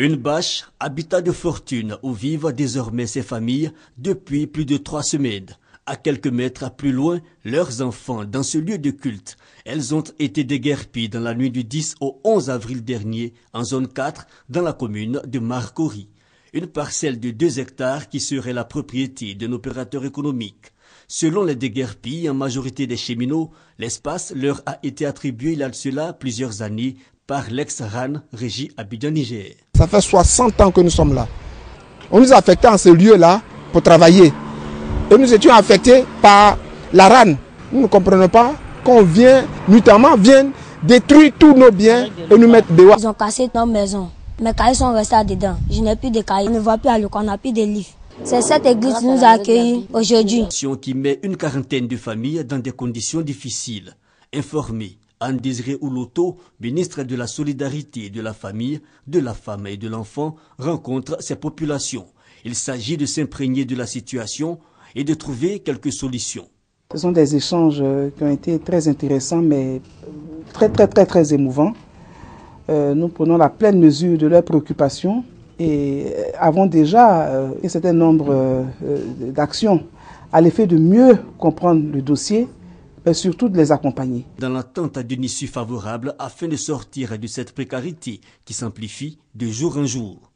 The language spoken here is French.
Une bâche, habitat de fortune où vivent désormais ces familles depuis plus de trois semaines. À quelques mètres plus loin, leurs enfants, dans ce lieu de culte, elles ont été déguerpies dans la nuit du 10 au 11 avril dernier, en zone 4, dans la commune de Marcory. Une parcelle de 2 hectares qui serait la propriété d'un opérateur économique. Selon les déguerpies, en majorité des cheminots, l'espace leur a été attribué là-dessus plusieurs années par l'ex-RAN, régie Abidjan-Niger. Ça fait 60 ans que nous sommes là. On nous a affectés en ce lieu-là pour travailler. Et nous étions affectés par la rane. Nous ne comprenons pas qu'on vient, notamment viennent détruire tous nos biens et nous mettre dehors. Ils ont cassé nos maisons. Mes cahiers sont restés dedans. Je n'ai plus de cahiers. On ne voit plus à l'eau, on n'a plus de livres. C'est cette église qui nous a accueillis aujourd'hui. Qui met une quarantaine de familles dans des conditions difficiles, informées, Anne-Désirée Ouloto, ministre de la Solidarité, de la Famille, de la Femme et de l'Enfant, rencontre ces populations. Il s'agit de s'imprégner de la situation et de trouver quelques solutions. Ce sont des échanges euh, qui ont été très intéressants, mais très, très, très, très émouvants. Euh, nous prenons la pleine mesure de leurs préoccupations et euh, avons déjà un certain nombre d'actions à l'effet de mieux comprendre le dossier mais surtout de les accompagner. Dans l'attente d'une issue favorable afin de sortir de cette précarité qui s'amplifie de jour en jour.